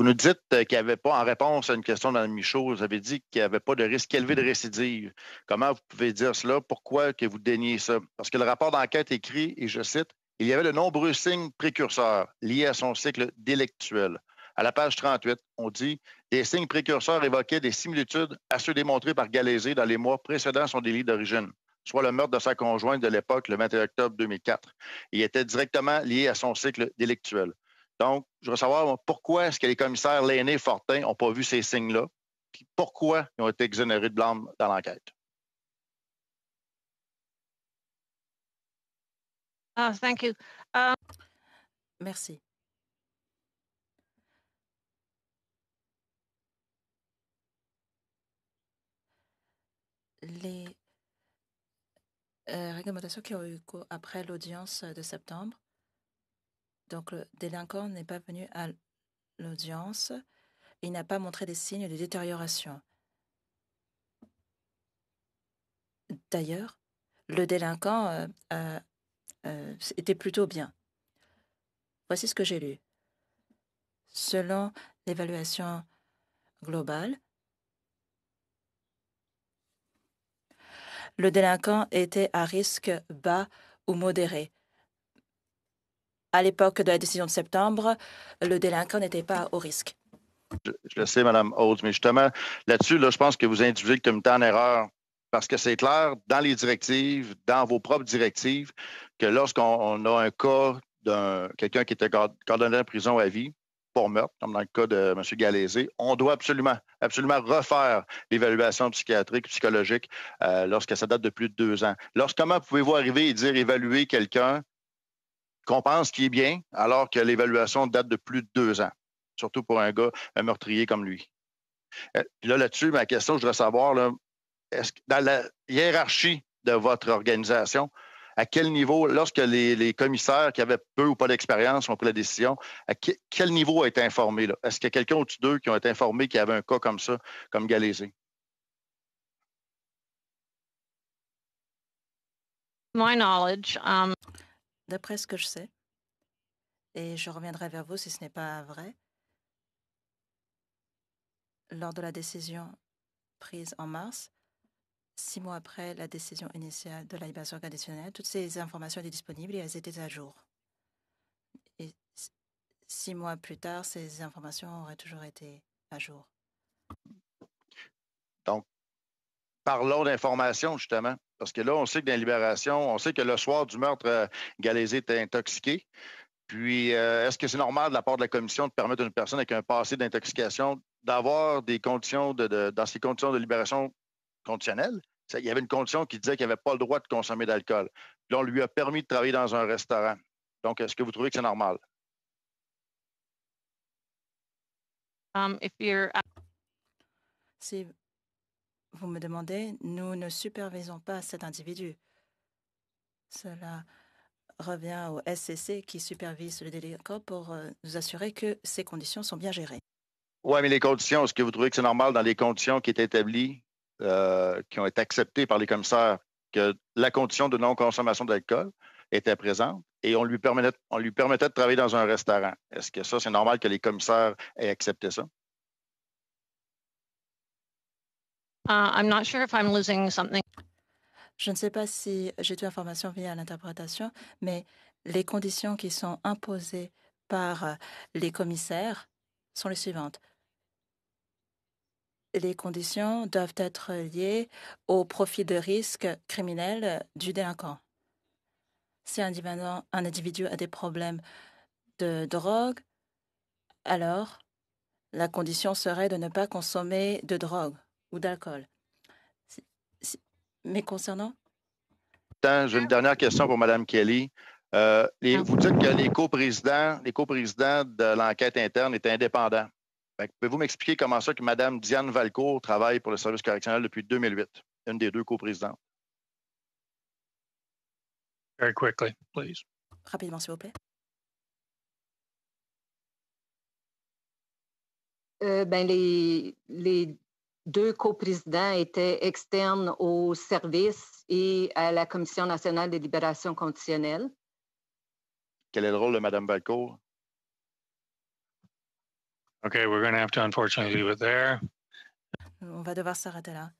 Vous nous dites euh, qu'il n'y avait pas, en réponse à une question dans Michaud, vous avez dit qu'il n'y avait pas de risque élevé de récidive. Comment vous pouvez dire cela? Pourquoi que vous déniez ça? Parce que le rapport d'enquête écrit, et je cite, il y avait de nombreux signes précurseurs liés à son cycle délectuel. À la page 38, on dit Des signes précurseurs évoquaient des similitudes à ceux démontrés par Galézé dans les mois précédant son délit d'origine, soit le meurtre de sa conjointe de l'époque le 21 octobre 2004. Il était directement lié à son cycle délectuel. Donc, je veux savoir pourquoi est-ce que les commissaires Lainé et Fortin n'ont pas vu ces signes-là, puis pourquoi ils ont été exonérés de blâme dans l'enquête. Ah, euh, Merci. Les euh, réglementations qui ont eu cours après l'audience de septembre donc le délinquant n'est pas venu à l'audience, il n'a pas montré des signes de détérioration. D'ailleurs, le délinquant euh, euh, euh, était plutôt bien. Voici ce que j'ai lu. Selon l'évaluation globale, le délinquant était à risque bas ou modéré à l'époque de la décision de septembre, le délinquant n'était pas au risque. Je, le sais, Madame Holtz, mais justement, là-dessus, là, je pense que vous induisez le comité en erreur parce que c'est clair dans les directives, dans vos propres directives, que lorsqu'on a un cas d'un quelqu'un qui était condamné en prison à vie pour meurtre, comme dans le cas de M. Galaisé, on doit absolument, absolument refaire l'évaluation psychiatrique, psychologique euh, lorsque ça date de plus de deux ans. Lorsque, comment pouvez-vous arriver et dire évaluer quelqu'un qu'on pense qu'il est bien, alors que l'évaluation date de plus de deux ans, surtout pour un gars, un meurtrier comme lui. Euh, là, là-dessus, ma question, je voudrais savoir, là, est-ce que dans la hiérarchie de votre organisation, à quel niveau, lorsque les, commissaires qui avaient peu ou pas d'expérience ont pris la décision, à quel niveau a été informé? Est-ce qu'il y a quelqu'un au-dessus d'eux qui ont été informé qu'il y avait un cas comme ça, comme Galézé? My knowledge. Um, d'après ce que je sais, et je reviendrai vers vous si ce n'est pas vrai, lors de la décision prise en mars, six mois après la décision initiale de la conditionnelle, toutes ces informations étaient disponibles et elles étaient à jour. Et six mois plus tard, ces informations auraient toujours été à jour. parlons d'information justement. Parce que là, on sait que dans Libération, on sait que le soir du meurtre, euh, Galézé était intoxiqué. Puis, euh, est-ce que c'est normal de la part de la commission de permettre à une personne avec un passé d'intoxication d'avoir des conditions de, dans ces conditions de libération conditionnelle? il y avait une condition qui disait qu'il n'avait pas le droit de consommer d'alcool. Là, on lui a permis de travailler dans un restaurant. Donc, est-ce que vous trouvez que c'est normal? Um, if C'est vous me demandez, nous ne supervisons pas cet individu. Cela revient au SCC qui supervise le délicat pour euh, nous assurer que ces conditions sont bien gérées. Oui, mais les conditions, est-ce que vous trouvez que c'est normal dans les conditions qui étaient établies, euh, qui ont été acceptées par les commissaires, que la condition de non-consommation d'alcool était présente et on lui, permettait, on lui permettait de travailler dans un restaurant? Est-ce que ça, c'est normal que les commissaires aient accepté ça? Uh, Je ne sais pas si j'ai toute l'information via l'interprétation, mais les conditions qui sont imposées par euh, les commissaires sont les suivantes. Les conditions doivent être liées au profit de risque criminel du délinquant. Si un individu, a des problèmes de drogue, alors la condition serait de ne pas consommer de drogue ou d'alcool. Mais concernant. J'ai une dernière question pour Mme Kelly. Euh, vous dites que les coprésidents, les coprésidents de l'enquête interne étaient indépendants. Pouvez-vous m'expliquer comment ça que Mme Diane Valcourt travaille pour le service correctionnel depuis 2008, une des deux coprésidentes? Very quickly, please. Rapidement, s'il vous plaît. Euh, ben les, les deux coprésidents étaient externes au service et à la Commission nationale des libérations conditionnelles. Quel est le rôle de Mme Valcourt? Okay, we're unfortunately On va devoir s'arrêter là.